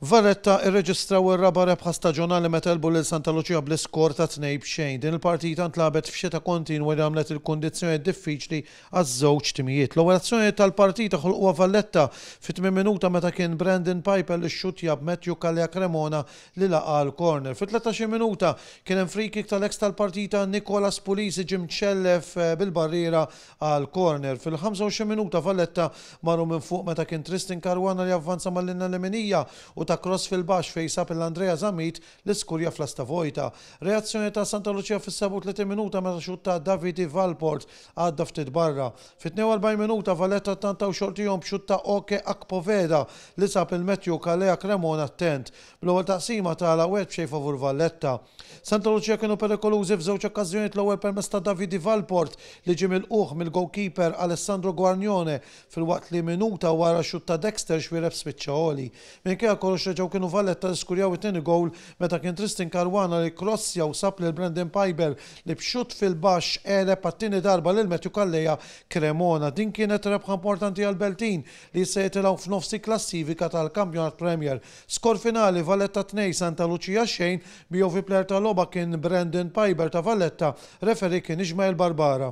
Varretta irreġistraw ir-raba rebħa staġjonali meta telbu lil Santa Lucia bl-iskor ta' tnejb xejn. Din il-partita ntlabet f'xita kontinwa li għamlet il-kondizzjoni diffiċli għaż-żewġ timijiet. l operazzjoni tal-partita ħolquha Valletta fit minuta meta kien Brandon Piper li xutja b'Metju Kalja Cremona li laqa l-corner. Fit-13 minuta kien hemm kick tal-ex tal-partita Nikolas Pulisi ġimċellef eh, bil-barriera għal-corner. Fil-25 minuta Valletta marru minn fuq meta kien Tristin Karwana li avvanza mal-linna l-Eminija u ta' cross fil baċ fejsa sab andrea Zamit l-iskurja fl vojta. Reazzjoni ta' Santa Lucia fis 3 minuta meta xut ta' Davidi Valport għadda ftit barra. Fit-42 minuta Valletta tanta u xortijom b'xut ta' Oke Akpoveda li sab il-Metju Kalea Cremona attent. bl ta' taqsima ta' la web xej favur Valletta. Santa Lucia kienu perikolużi f'żewġ okkażjonijiet l-ewwel permess ta' Davidi Valport li ġim il-uħ mill-goalkeeper Alessandro Guarnione fil-waqt li minuta wara xut ta' Dexter xwireb spiċċaoli. Minkejja kollox xeġaw kienu valletta skurjaw it-tieni gowl meta kien Tristin Karwana li krossja u sab lil Brandon Piper li bxut fil-baxx ele għat-tieni darba lil Metju Kalleja Kremona. Din kienet rebħa importanti għal Beltin li se jitilgħu f'nofsi klassifika tal-Kampjonat Premier. Skor finali Valletta 2 Santa Lucia xejn bi jovi pler tal-loba kien Brandon Piper ta' Valletta, referi kien Iġmael Barbara.